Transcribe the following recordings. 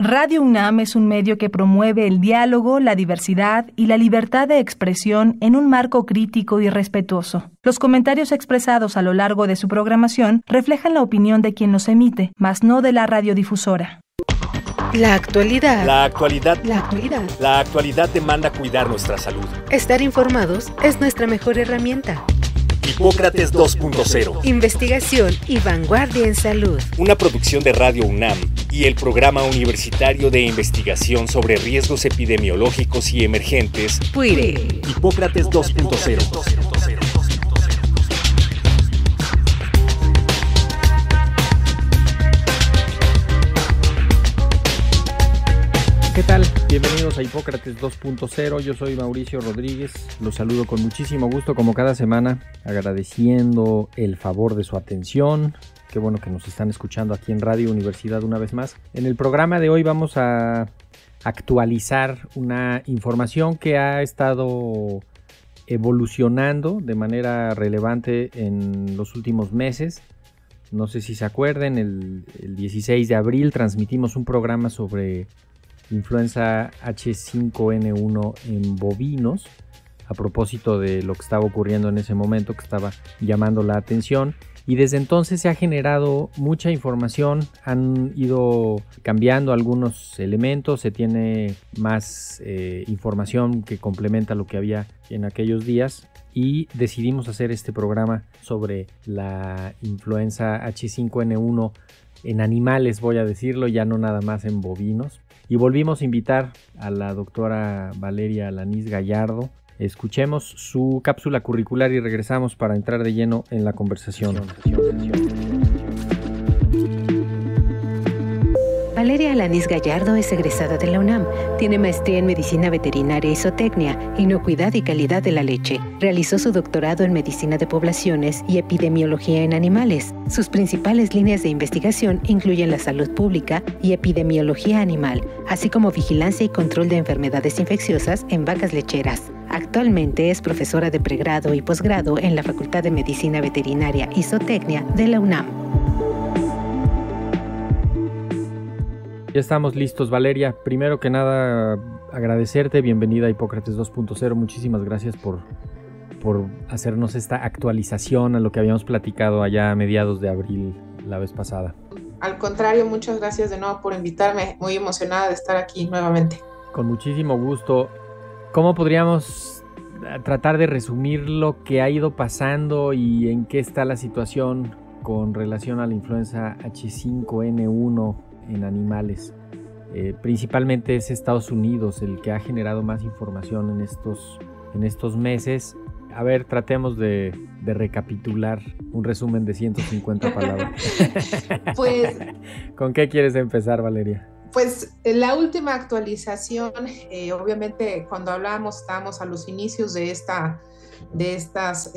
Radio UNAM es un medio que promueve el diálogo, la diversidad y la libertad de expresión en un marco crítico y respetuoso. Los comentarios expresados a lo largo de su programación reflejan la opinión de quien los emite, mas no de la radiodifusora. La actualidad. La actualidad. La actualidad. La actualidad demanda cuidar nuestra salud. Estar informados es nuestra mejor herramienta. Hipócrates 2.0. Investigación y vanguardia en salud. Una producción de Radio UNAM y el Programa Universitario de Investigación sobre Riesgos Epidemiológicos y Emergentes. PUIRE. Hipócrates 2.0. a Hipócrates 2.0. Yo soy Mauricio Rodríguez. Los saludo con muchísimo gusto como cada semana, agradeciendo el favor de su atención. Qué bueno que nos están escuchando aquí en Radio Universidad una vez más. En el programa de hoy vamos a actualizar una información que ha estado evolucionando de manera relevante en los últimos meses. No sé si se acuerden, el 16 de abril transmitimos un programa sobre influenza H5N1 en bovinos, a propósito de lo que estaba ocurriendo en ese momento, que estaba llamando la atención. Y desde entonces se ha generado mucha información, han ido cambiando algunos elementos, se tiene más eh, información que complementa lo que había en aquellos días y decidimos hacer este programa sobre la influenza H5N1 en animales, voy a decirlo, ya no nada más en bovinos, y volvimos a invitar a la doctora Valeria Lanís Gallardo. Escuchemos su cápsula curricular y regresamos para entrar de lleno en la conversación. Valeria Alanis Gallardo es egresada de la UNAM. Tiene maestría en medicina veterinaria y zootecnia, inocuidad y calidad de la leche. Realizó su doctorado en medicina de poblaciones y epidemiología en animales. Sus principales líneas de investigación incluyen la salud pública y epidemiología animal, así como vigilancia y control de enfermedades infecciosas en vacas lecheras. Actualmente es profesora de pregrado y posgrado en la Facultad de Medicina Veterinaria y Zootecnia de la UNAM. Ya estamos listos, Valeria. Primero que nada, agradecerte. Bienvenida a Hipócrates 2.0. Muchísimas gracias por, por hacernos esta actualización a lo que habíamos platicado allá a mediados de abril la vez pasada. Al contrario, muchas gracias de nuevo por invitarme. Muy emocionada de estar aquí nuevamente. Con muchísimo gusto. ¿Cómo podríamos eh, tratar de resumir lo que ha ido pasando y en qué está la situación con relación a la influenza H5N1 en animales. Eh, principalmente es Estados Unidos el que ha generado más información en estos, en estos meses. A ver, tratemos de, recapitular un resumen de 150 palabras. pues, ¿Con qué quieres empezar, Valeria? Pues eh, la última actualización, eh, obviamente cuando hablábamos estábamos a los inicios de, esta, de estas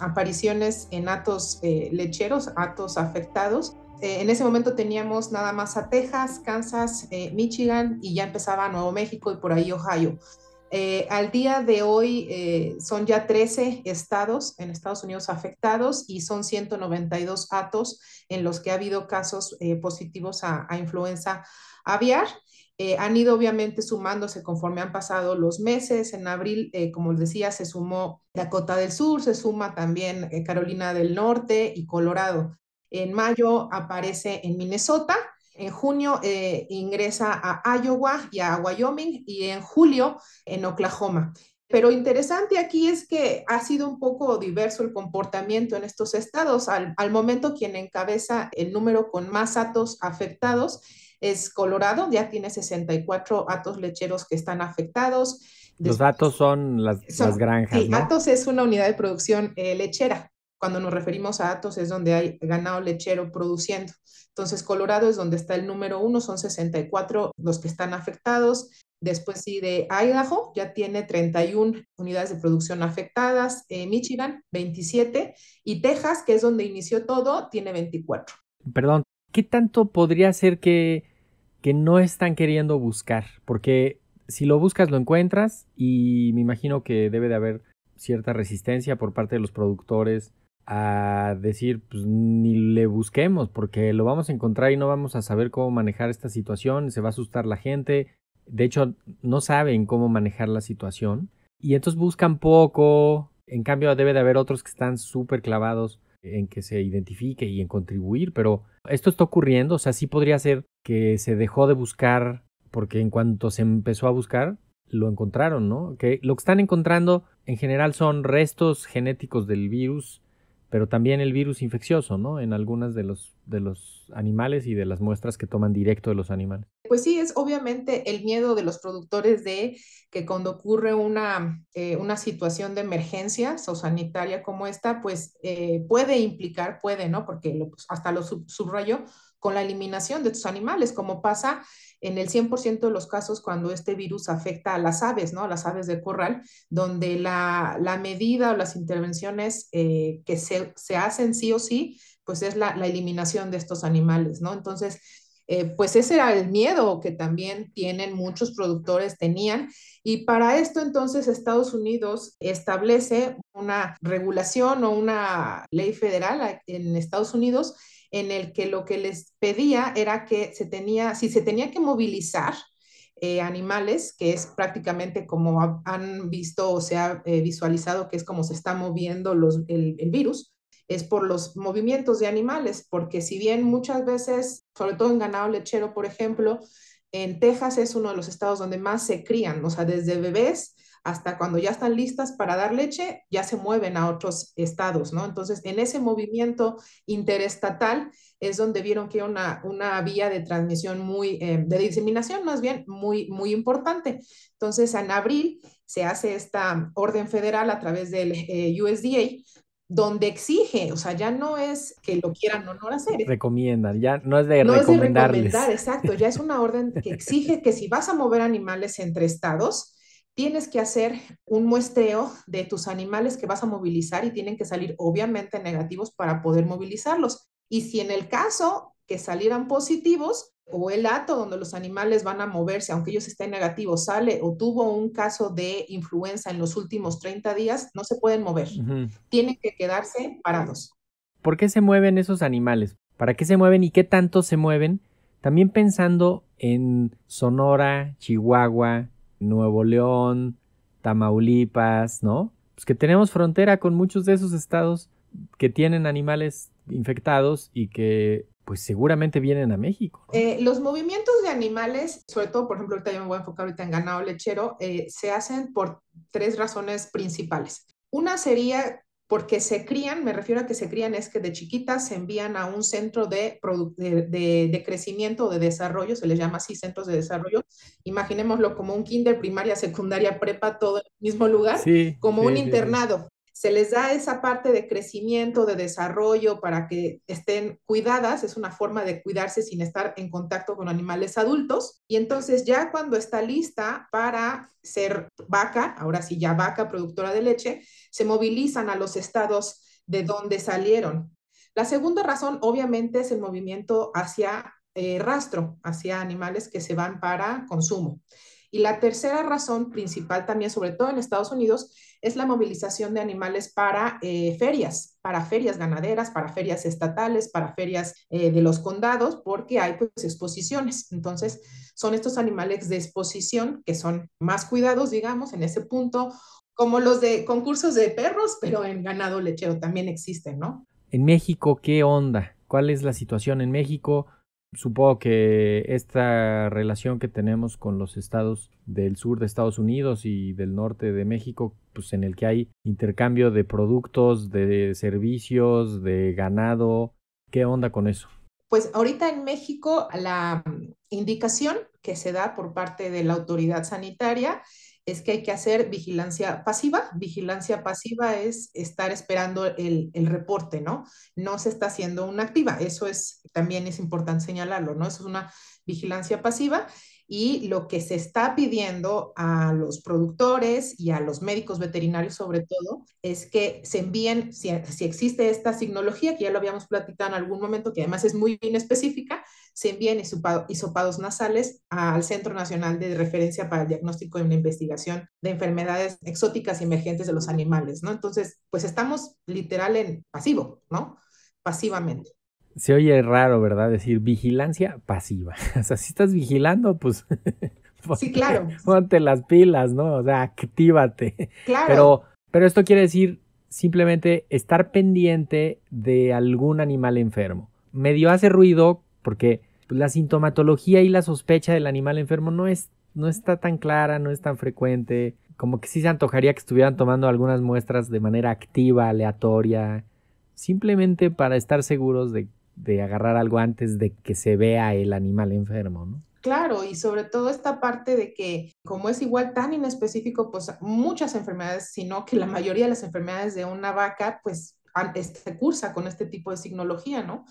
apariciones en atos lecheros, atos afectados, eh, en ese momento teníamos nada más a Texas, Kansas, eh, Michigan y ya empezaba Nuevo México y por ahí Ohio. Eh, al día de hoy son ya 13 estados en Estados Unidos afectados y son 192 atos en los que ha habido casos positivos a, a, influenza aviar. han ido obviamente sumándose conforme han pasado los meses. En abril, como les decía, se sumó Dakota del Sur, se suma también Carolina del Norte y Colorado. En mayo aparece en Minnesota, en junio eh, ingresa a Iowa y a Wyoming y en julio en Oklahoma. Pero interesante aquí es que ha sido un poco diverso el comportamiento en estos estados. Al, momento quien encabeza el número con más atos afectados es Colorado, ya tiene 64 atos lecheros que están afectados. Los datos son las, granjas. Sí, atos es una unidad de producción eh, lechera. Cuando nos referimos a Atos es donde hay ganado lechero produciendo. Entonces, Colorado es donde está el número uno, son 64 los que están afectados. Después sí de Idaho, ya tiene 31 unidades de producción afectadas, eh, Michigan 27 y Texas, que es donde inició todo, tiene 24. Perdón, ¿qué tanto podría ser que, que no están queriendo buscar? Porque si lo buscas lo encuentras y me imagino que debe de haber cierta resistencia por parte de los productores a decir, pues ni le busquemos, porque lo vamos a encontrar y no vamos a saber cómo manejar esta situación, se va a asustar la gente, de hecho no saben cómo manejar la situación, y entonces buscan poco, en cambio debe de haber otros que están súper clavados en que se identifique y en contribuir, pero esto está ocurriendo, o sea, sí podría ser que se dejó de buscar, porque en cuanto se empezó a buscar, lo encontraron, ¿no? Que lo que están encontrando en general son restos genéticos del virus, pero también el virus infeccioso, ¿no? En algunas de los, de los animales y de las muestras que toman directo de los animales. Pues sí, es obviamente el miedo de los productores de que cuando ocurre una, eh, una situación de emergencia o sanitaria como esta, pues eh, puede implicar, puede, ¿no? Porque pues, hasta lo subrayo. subrayó, con la eliminación de tus animales, como pasa en el 100% de los casos cuando este virus afecta a las aves, ¿no? Las aves de corral, donde la, medida o las intervenciones eh, que se, hacen sí o sí, pues es la, eliminación de estos animales, ¿no? Entonces, eh, pues ese era el miedo que también tienen muchos productores tenían y para esto entonces Estados Unidos establece una regulación o una ley federal en Estados Unidos en el que lo que les pedía era que se tenía, si se tenía que movilizar eh, animales, que es prácticamente como han visto o se ha eh, visualizado que es como se está moviendo el virus, es por los movimientos de animales, porque si bien muchas veces, sobre todo en ganado lechero, por ejemplo, en Texas es uno de los estados donde más se crían, o sea, desde bebés hasta cuando ya están listas para dar leche, ya se mueven a otros estados, ¿no? Entonces, en ese movimiento interestatal es donde vieron que una, una vía de transmisión muy, eh, de diseminación más bien, muy, muy importante. Entonces, en abril se hace esta orden federal a través del eh, USDA donde exige, o sea, ya no es que lo quieran o no hacer. Recomiendan, ya no es de recomendarles. No es de recomendar, exacto, ya es una orden que exige que si vas a mover animales entre estados, tienes que hacer un muestreo de tus animales que vas a movilizar y tienen que salir obviamente negativos para poder movilizarlos. Y si en el caso que salieran positivos o el ato donde los animales van a moverse, aunque ellos estén negativos, sale o tuvo un caso de influenza en los últimos 30 días, no se pueden mover. Tienen que quedarse parados. ¿Por qué se mueven esos animales? ¿Para qué se mueven y qué tanto se mueven? También pensando en Sonora, Chihuahua, Nuevo León, Tamaulipas, ¿no? Pues que tenemos frontera con muchos de esos estados que tienen animales infectados y que pues seguramente vienen a México. Eh, los movimientos de animales, sobre todo, por ejemplo, ahorita yo me voy a enfocar ahorita en ganado lechero, eh, se hacen por tres razones principales. Una sería porque se crían, me refiero a que se crían es que de chiquitas se envían a un centro de, de, crecimiento o de desarrollo, se les llama así centros de desarrollo, imaginémoslo como un kinder, primaria, secundaria, prepa, todo en el mismo lugar, como un internado, se les da esa parte de crecimiento, de desarrollo para que estén cuidadas, es una forma de cuidarse sin estar en contacto con animales adultos. Y entonces ya cuando está lista para ser vaca, ahora sí ya vaca productora de leche, se movilizan a los estados de donde salieron. La segunda razón, obviamente, es el movimiento hacia eh, rastro, hacia animales que se van para consumo. Y la tercera razón principal también, sobre todo en Estados Unidos, es la movilización de animales para eh, ferias, para ferias ganaderas, para ferias estatales, para ferias eh, de los condados, porque hay pues exposiciones. Entonces, son estos animales de exposición que son más cuidados, digamos, en ese punto, como los de concursos de perros, pero en ganado lechero también existen, ¿no? En México, ¿qué onda? ¿Cuál es la situación en México? Supongo que esta relación que tenemos con los estados del sur de Estados Unidos y del norte de México, pues en el que hay intercambio de productos, de servicios, de ganado, ¿qué onda con eso? Pues ahorita en México la indicación que se da por parte de la autoridad sanitaria es que hay que hacer vigilancia pasiva. Vigilancia pasiva es estar esperando el, reporte, ¿no? No se está haciendo una activa. Eso es, también es importante señalarlo, ¿no? Eso es una vigilancia pasiva y lo que se está pidiendo a los productores y a los médicos veterinarios sobre todo es que se envíen, si, existe esta signología, que ya lo habíamos platicado en algún momento, que además es muy bien específica, se envíen hisopados nasales al Centro Nacional de Referencia para el Diagnóstico y la Investigación de Enfermedades Exóticas y Emergentes de los Animales, ¿no? Entonces, pues estamos literal en pasivo, ¿no? Pasivamente se oye raro, ¿verdad? Decir vigilancia pasiva. O sea, si estás vigilando, pues. sí, claro. Ponte las pilas, ¿no? O sea, actívate. Claro. Pero, pero esto quiere decir simplemente estar pendiente de algún animal enfermo. Medio hace ruido porque pues, la sintomatología y la sospecha del animal enfermo no, es, no está tan clara, no es tan frecuente. Como que sí se antojaría que estuvieran tomando algunas muestras de manera activa, aleatoria, simplemente para estar seguros de de agarrar algo antes de que se vea el animal enfermo, ¿no? Claro, y sobre todo esta parte de que como es igual tan inespecífico, pues muchas enfermedades, sino que la mayoría de las enfermedades de una vaca, pues se este, cursa con este tipo de signología, ¿no?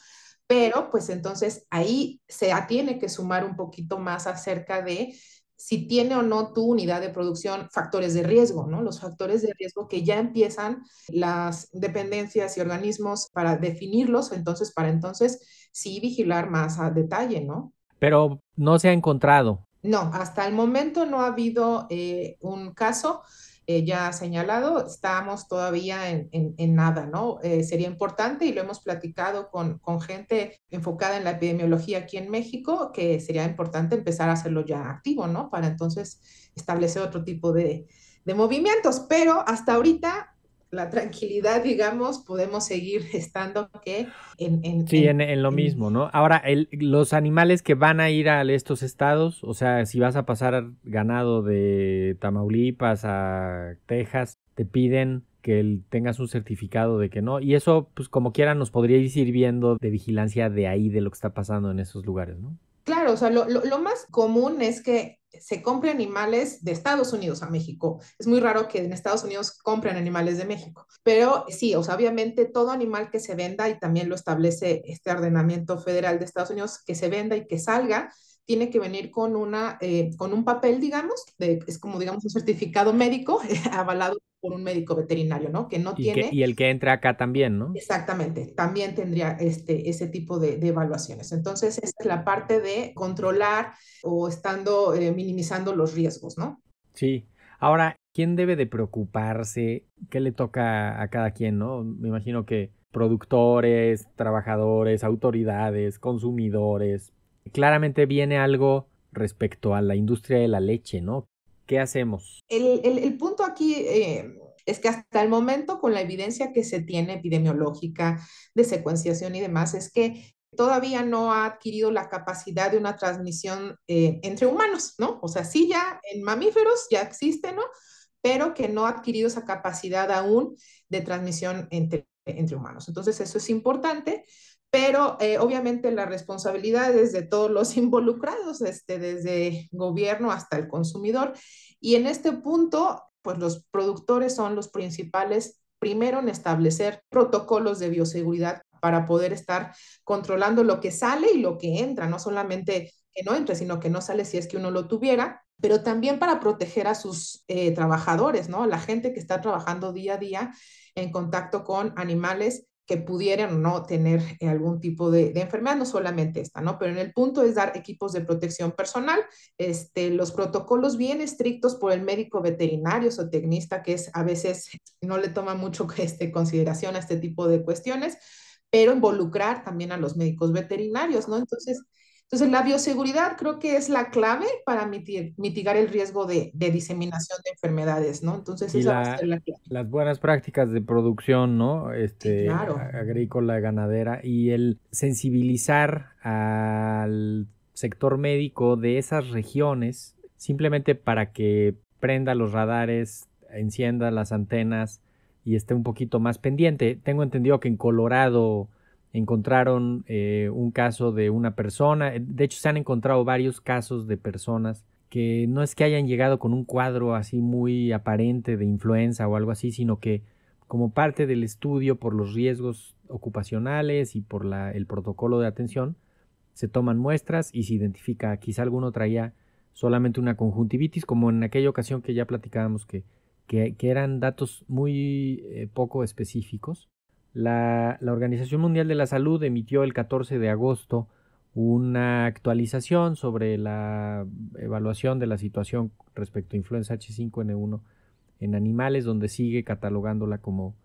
Pero pues entonces ahí se tiene que sumar un poquito más acerca de si tiene o no tu unidad de producción factores de riesgo, ¿no? Los factores de riesgo que ya empiezan las dependencias y organismos para definirlos, entonces para entonces sí vigilar más a detalle, ¿no? Pero no se ha encontrado. No, hasta el momento no ha habido eh, un caso. Eh, ya ha señalado, estamos todavía en, nada, ¿no? Eh, sería importante, y lo hemos platicado con, con, gente enfocada en la epidemiología aquí en México, que sería importante empezar a hacerlo ya activo, ¿no? Para entonces establecer otro tipo de, de movimientos, pero hasta ahorita la tranquilidad, digamos, podemos seguir estando que en, sí, en, lo mismo, ¿no? Ahora, el, los animales que van a ir a estos estados, o sea, si vas a pasar ganado de Tamaulipas a Texas, te piden que tengas un certificado de que no, y eso, pues como quiera, nos podría ir sirviendo de vigilancia de ahí, de lo que está pasando en esos lugares, ¿no? Claro, o sea, lo, lo más común es que se compre animales de Estados Unidos a México. Es muy raro que en Estados Unidos compren animales de México, pero sí, o obviamente todo animal que se venda, y también lo establece este ordenamiento federal de Estados Unidos, que se venda y que salga, tiene que venir con, una, eh, con un papel, digamos, de, es como, digamos, un certificado médico eh, avalado por un médico veterinario, ¿no? Que no tiene... y el que entra acá también, ¿no? Exactamente, también tendría este, ese tipo de, evaluaciones. Entonces, esa es la parte de controlar o estando eh, minimizando los riesgos, ¿no? Sí. Ahora, ¿quién debe de preocuparse? ¿Qué le toca a cada quien, no? Me imagino que productores, trabajadores, autoridades, consumidores. Claramente viene algo respecto a la industria de la leche, ¿no? ¿Qué hacemos? El, punto aquí eh, es que hasta el momento, con la evidencia que se tiene epidemiológica, de secuenciación y demás, es que todavía no ha adquirido la capacidad de una transmisión eh, entre humanos, ¿no? O sea, sí ya en mamíferos ya existe, ¿no? Pero que no ha adquirido esa capacidad aún de transmisión entre, entre humanos. Entonces, eso es importante pero eh, obviamente la responsabilidad es de todos los involucrados, este, desde gobierno hasta el consumidor. Y en este punto, pues los productores son los principales, primero en establecer protocolos de bioseguridad para poder estar controlando lo que sale y lo que entra, no solamente que no entre, sino que no sale si es que uno lo tuviera, pero también para proteger a sus eh, trabajadores, ¿no? La gente que está trabajando día a día en contacto con animales que pudieran o no tener eh, algún tipo de, enfermedad, no solamente esta, ¿no? Pero en el punto es dar equipos de protección personal, este, los protocolos bien estrictos por el médico veterinario o tecnista, que es a veces no le toma mucho este, consideración a este tipo de cuestiones, pero involucrar también a los médicos veterinarios, ¿no? Entonces, entonces, la bioseguridad creo que es la clave para mitigar el riesgo de, diseminación de enfermedades, ¿no? Entonces, Las buenas prácticas de producción, ¿no? Este, Agrícola, ganadera, y el sensibilizar al sector médico de esas regiones, simplemente para que prenda los radares, encienda las antenas y esté un poquito más pendiente. Tengo entendido que en Colorado encontraron eh, un caso de una persona, eh, de hecho se han encontrado varios casos de personas que no es que hayan llegado con un cuadro así muy aparente de influenza o algo así, sino que como parte del estudio por los riesgos ocupacionales y por el protocolo de atención, se toman muestras y se identifica, quizá alguno traía solamente una conjuntivitis, como en aquella ocasión que ya platicábamos que, que, eran datos muy eh, poco específicos. La, Organización Mundial de la Salud emitió el 14 de agosto una actualización sobre la evaluación de la situación respecto a influenza H5N1 en animales, donde sigue catalogándola como,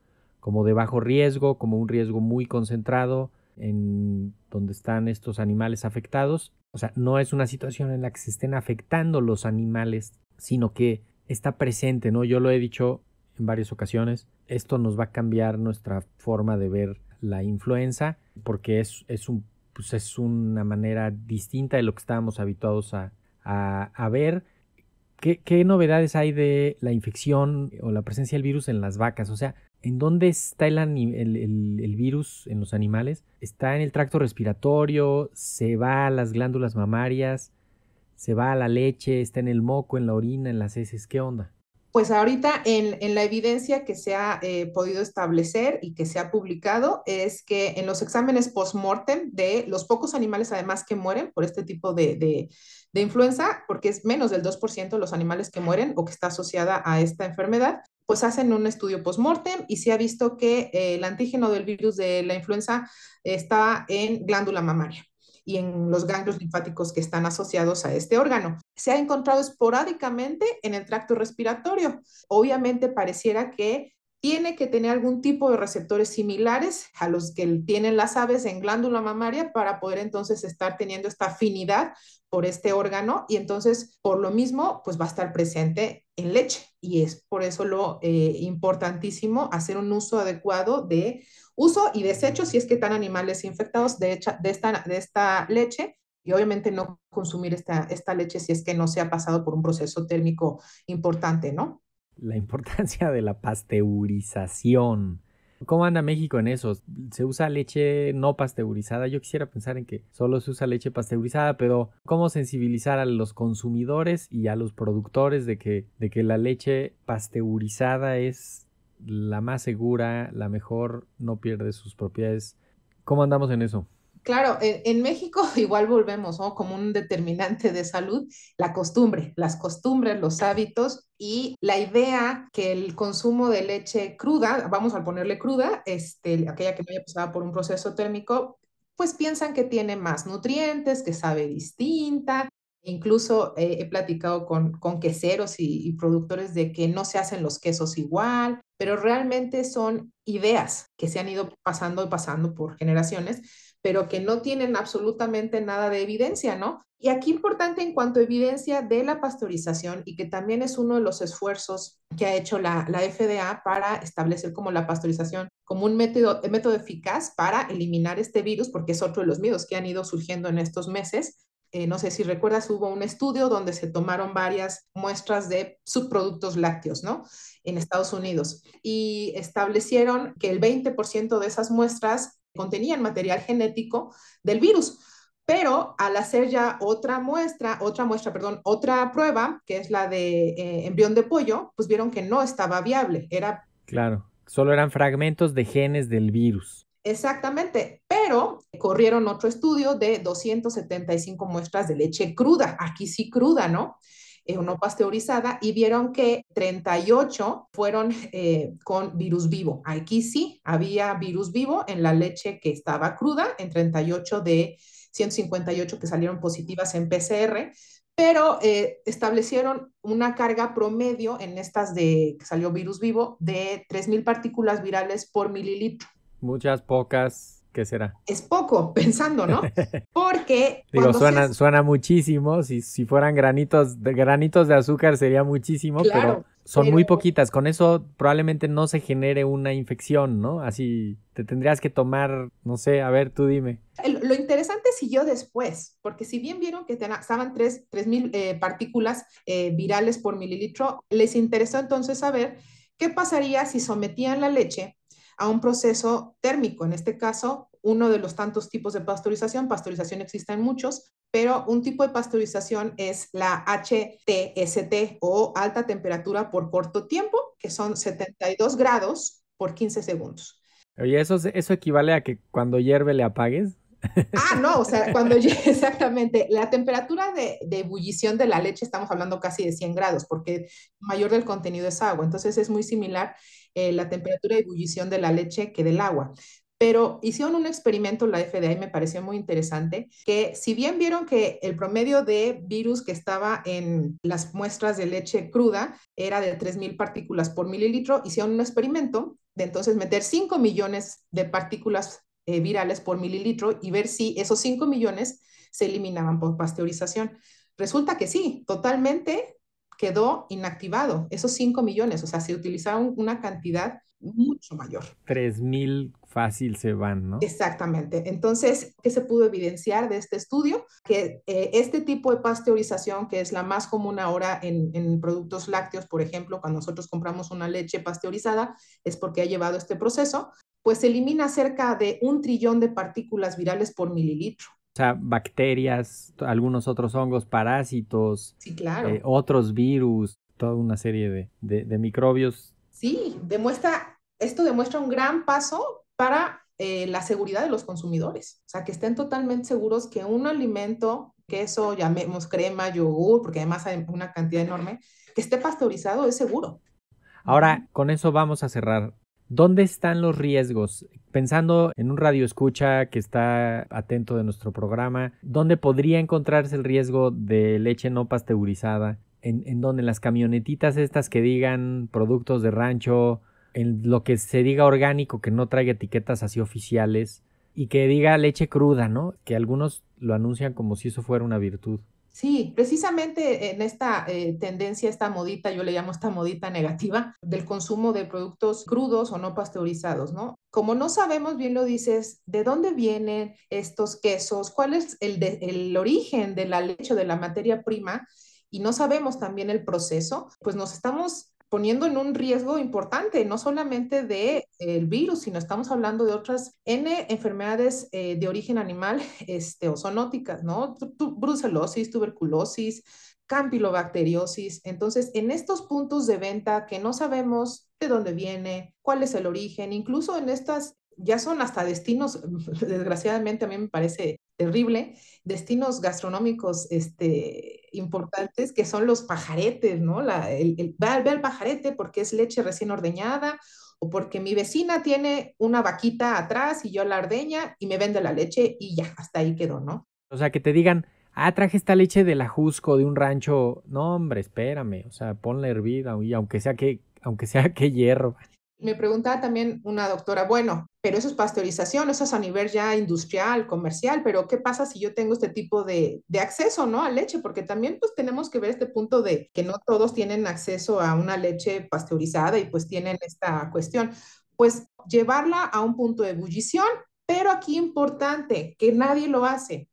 como de bajo riesgo, como un riesgo muy concentrado en donde están estos animales afectados. O sea, no es una situación en la que se estén afectando los animales, sino que está presente, ¿no? Yo lo he dicho en varias ocasiones. Esto nos va a cambiar nuestra forma de ver la influenza porque es, es, un, pues es una manera distinta de lo que estábamos habituados a, ver. ¿Qué, novedades hay de la infección o la presencia del virus en las vacas? O sea, ¿en dónde está el, el, el virus en los animales? ¿Está en el tracto respiratorio? ¿Se va a las glándulas mamarias? se va a la leche, está en el moco, en la orina, en las heces, ¿qué onda? pues ahorita en, la evidencia que se ha eh, podido establecer y que se ha publicado es que en los exámenes post-mortem de los pocos animales además que mueren por este tipo de, influenza, porque es menos del 2% de los animales que mueren o que está asociada a esta enfermedad, pues hacen un estudio post-mortem y se ha visto que eh, el antígeno del virus de la influenza está en glándula mamaria y en los ganglios linfáticos que están asociados a este órgano. Se ha encontrado esporádicamente en el tracto respiratorio. Obviamente pareciera que tiene que tener algún tipo de receptores similares a los que tienen las aves en glándula mamaria para poder entonces estar teniendo esta afinidad por este órgano y entonces por lo mismo pues va a estar presente en leche y es por eso lo eh, importantísimo hacer un uso adecuado de Uso y desecho si es que están animales infectados de, de, esta, de esta leche y obviamente no consumir esta, esta leche si es que no se ha pasado por un proceso térmico importante, ¿no? La importancia de la pasteurización. ¿Cómo anda México en eso? ¿Se usa leche no pasteurizada? Yo quisiera pensar en que solo se usa leche pasteurizada, pero ¿cómo sensibilizar a los consumidores y a los productores de que, de que la leche pasteurizada es la más segura, la mejor, no pierde sus propiedades. ¿Cómo andamos en eso? Claro, en, México igual volvemos, ¿no? Como un determinante de salud, la costumbre, las costumbres, los hábitos y la idea que el consumo de leche cruda, vamos a ponerle cruda, este, aquella que no haya pasado por un proceso térmico, pues piensan que tiene más nutrientes, que sabe distinta, Incluso he platicado con, con queseros y, productores de que no se hacen los quesos igual, pero realmente son ideas que se han ido pasando y pasando por generaciones, pero que no tienen absolutamente nada de evidencia, ¿no? Y aquí importante en cuanto a evidencia de la pasteurización y que también es uno de los esfuerzos que ha hecho la, la FDA para establecer como la pasteurización como un método, un método eficaz para eliminar este virus, porque es otro de los miedos que han ido surgiendo en estos meses eh, no sé si recuerdas, hubo un estudio donde se tomaron varias muestras de subproductos lácteos, ¿no? En Estados Unidos y establecieron que el 20% de esas muestras contenían material genético del virus. Pero al hacer ya otra muestra, otra muestra, perdón, otra prueba, que es la de eh, embrión de pollo, pues vieron que no estaba viable, era... Claro, solo eran fragmentos de genes del virus. Exactamente, pero corrieron otro estudio de 275 muestras de leche cruda, aquí sí cruda, ¿no? Eh, no pasteurizada, y vieron que 38 fueron eh, con virus vivo. Aquí sí había virus vivo en la leche que estaba cruda, en 38 de 158 que salieron positivas en PCR, pero eh, establecieron una carga promedio en estas de que salió virus vivo de 3.000 partículas virales por mililitro. Muchas, pocas, ¿qué será? Es poco, pensando, ¿no? Porque... Digo, suena, suena muchísimo, si, si fueran granitos de, granitos de azúcar sería muchísimo, pero son muy poquitas, con eso probablemente no se genere una infección, ¿no? Así te tendrías que tomar, no sé, a ver, tú dime. Lo interesante siguió después, porque si bien vieron que estaban 3.000 3, eh, partículas eh, virales por mililitro, les interesó entonces saber qué pasaría si sometían la leche a un proceso térmico. En este caso, uno de los tantos tipos de pasteurización, pasteurización existen muchos, pero un tipo de pasteurización es la HTST o alta temperatura por corto tiempo, que son 72 grados por 15 segundos. Oye, ¿eso, eso equivale a que cuando hierve le apagues? Ah, no, o sea, cuando exactamente, la temperatura de, de, ebullición de la leche estamos hablando casi de 100 grados, porque mayor del contenido es agua, entonces es muy similar. Eh, la temperatura de ebullición de la leche que del agua. Pero hicieron un experimento, la FDA, y me pareció muy interesante, que si bien vieron que el promedio de virus que estaba en las muestras de leche cruda era de 3.000 partículas por mililitro, hicieron un experimento de entonces meter 5 millones de partículas eh, virales por mililitro y ver si esos 5 millones se eliminaban por pasteurización. Resulta que sí, totalmente quedó inactivado, esos 5 millones, o sea, se utilizaron una cantidad mucho mayor. 3 mil fácil se van, ¿no? Exactamente. Entonces, ¿qué se pudo evidenciar de este estudio? Que eh, este tipo de pasteurización, que es la más común ahora en, en, productos lácteos, por ejemplo, cuando nosotros compramos una leche pasteurizada, es porque ha llevado este proceso, pues elimina cerca de un trillón de partículas virales por mililitro. O sea, bacterias, algunos otros hongos, parásitos, eh, otros virus, toda una serie de, microbios. Sí, demuestra, esto demuestra un gran paso para eh, la seguridad de los consumidores. O sea, que estén totalmente seguros que un alimento, queso, llamemos crema, yogur, porque además hay una cantidad enorme, que esté pasteurizado es seguro. Ahora, con eso vamos a cerrar ¿Dónde están los riesgos? Pensando en un radio escucha que está atento de nuestro programa, ¿dónde podría encontrarse el riesgo de leche no pasteurizada? En, en donde las camionetitas estas que digan productos de rancho, en lo que se diga orgánico que no traiga etiquetas así oficiales y que diga leche cruda, ¿no? Que algunos lo anuncian como si eso fuera una virtud. Sí, precisamente en esta eh, tendencia, esta modita, yo le llamo esta modita negativa, del consumo de productos crudos o no pasteurizados, ¿no? Como no sabemos, bien lo dices, de dónde vienen estos quesos, cuál es el, el origen de la leche o de la materia prima, y no sabemos también el proceso, pues nos estamos poniendo en un riesgo importante, no solamente del el virus, sino estamos hablando de otras N enfermedades eh, de origen animal este, o zoonóticas, ¿no? Brucelosis, tuberculosis, campylobacteriosis. Entonces, en estos puntos de venta que no sabemos de dónde viene, cuál es el origen, incluso en estas ya son hasta destinos, desgraciadamente a mí me parece terrible, destinos gastronómicos este, importantes que son los pajaretes, ¿no? La, el, al, pajarete porque es leche recién ordeñada o porque mi vecina tiene una vaquita atrás y yo la ordeña y me vende la leche y ya, hasta ahí quedó, ¿no? O sea, que te digan, ah, traje esta leche de la Jusco, de un rancho. No, hombre, espérame, o sea, ponla hervida y aunque sea que, aunque sea que hierro. Me preguntaba también una doctora, bueno, pero eso es pasteurización, eso es a nivel ya industrial, comercial, pero ¿qué pasa si yo tengo este tipo de, acceso, ¿no? A leche, porque también pues tenemos que ver este punto de que no todos tienen acceso a una leche pasteurizada y pues tienen esta cuestión. Pues llevarla a un punto de ebullición, pero aquí importante, que nadie lo hace.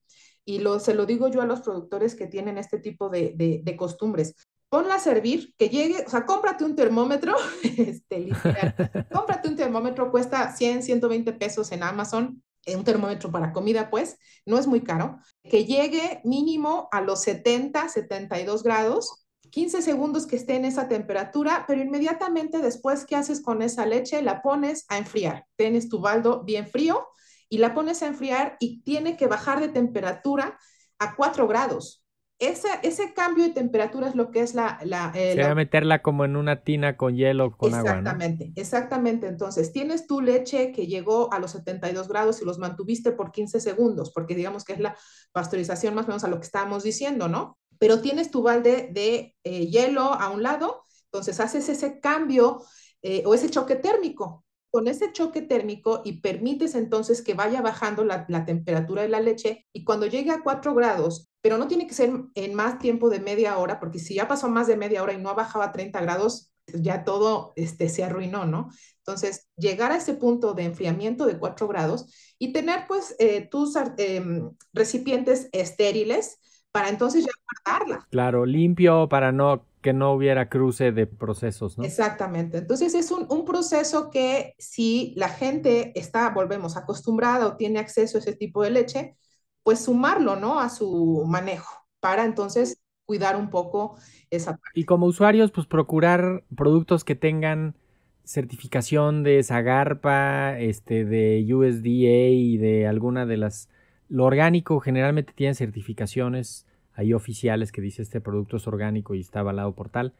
Y lo, se lo digo yo a los productores que tienen este tipo de, de, de costumbres ponla a servir, que llegue, o sea, cómprate un termómetro, este, cómprate un termómetro, cuesta 100, 120 pesos en Amazon, eh, un termómetro para comida, pues, no es muy caro, que llegue mínimo a los 70, 72 grados, 15 segundos que esté en esa temperatura, pero inmediatamente después, ¿qué haces con esa leche? La pones a enfriar, tienes tu baldo bien frío y la pones a enfriar y tiene que bajar de temperatura a 4 grados ese cambio de temperatura es lo que es la... la eh, Se va a meterla como en una tina con hielo, con agua. Exactamente, exactamente. Entonces, tienes tu leche que llegó a los 72 grados y los mantuviste por 15 segundos, porque digamos que es la pasteurización más o menos a lo que estábamos diciendo, ¿no? Pero tienes tu balde de eh, hielo a un lado, entonces haces ese cambio eh, o ese choque térmico. Con ese choque térmico y permites entonces que vaya bajando la, la temperatura de la leche y cuando llegue a 4 grados pero no tiene que ser en más tiempo de media hora, porque si ya pasó más de media hora y no bajaba a 30 grados, pues ya todo este, se arruinó, ¿no? Entonces, llegar a ese punto de enfriamiento de 4 grados y tener pues eh, tus em, recipientes estériles para entonces ya guardarla. Claro, limpio para no que no hubiera cruce de procesos, ¿no? Exactamente. Entonces es un, un, proceso que si la gente está, volvemos, acostumbrada o tiene acceso a ese tipo de leche, pues sumarlo, ¿no? A su manejo para entonces cuidar un poco esa parte. Y como usuarios, pues procurar productos que tengan certificación de Zagarpa, este, de USDA y de alguna de las... Lo orgánico generalmente tiene certificaciones ahí oficiales que dice este producto es orgánico y está avalado por tal.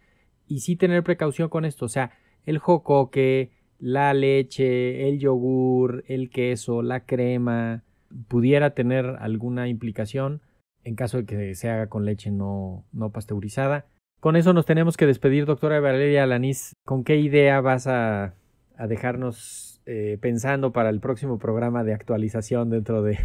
Y sí tener precaución con esto, o sea, el jocoque, la leche, el yogur, el queso, la crema, pudiera tener alguna implicación en caso de que se haga con leche no, no pasteurizada. Con eso nos tenemos que despedir, doctora Valeria Alanís. ¿Con qué idea vas a, dejarnos eh, pensando para el próximo programa de actualización dentro de,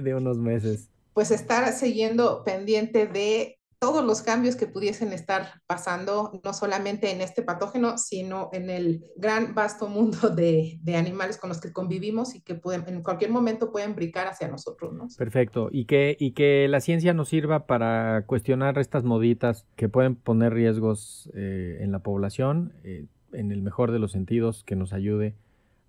de unos meses? Pues estar siguiendo pendiente de todos los cambios que pudiesen estar pasando, no solamente en este patógeno, sino en el gran vasto mundo de, animales con los que convivimos y que pueden, en cualquier momento pueden brincar hacia nosotros. ¿no? Perfecto. Y que, y que la ciencia nos sirva para cuestionar estas moditas que pueden poner riesgos eh, en la población, eh, en el mejor de los sentidos, que nos ayude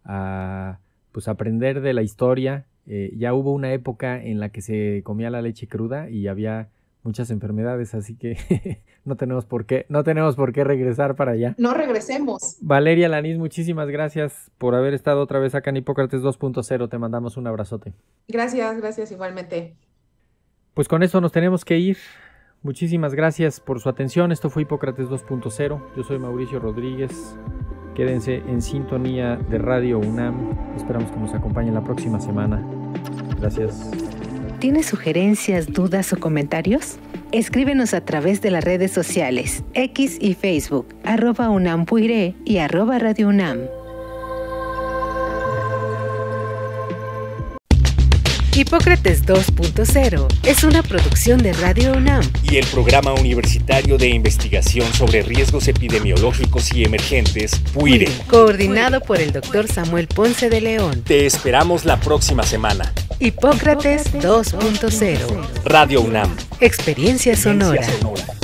a pues, aprender de la historia. Eh, ya hubo una época en la que se comía la leche cruda y había muchas enfermedades, así que no tenemos por qué, no tenemos por qué regresar para allá. No regresemos. Valeria Lanís, muchísimas gracias por haber estado otra vez acá en Hipócrates 2.0. Te mandamos un abrazote. Gracias, gracias igualmente. Pues con esto nos tenemos que ir. Muchísimas gracias por su atención. Esto fue Hipócrates 2.0. Yo soy Mauricio Rodríguez. Quédense en sintonía de Radio UNAM. Esperamos que nos acompañen la próxima semana. Gracias. ¿Tienes sugerencias, dudas o comentarios? Escríbenos a través de las redes sociales X y Facebook, arroba unampuire y arroba radio unam. Hipócrates 2.0 es una producción de Radio UNAM y el Programa Universitario de Investigación sobre Riesgos Epidemiológicos y Emergentes, PUIRE, coordinado por el Dr. Samuel Ponce de León. Te esperamos la próxima semana. Hipócrates 2.0. Radio UNAM. Experiencia sonora.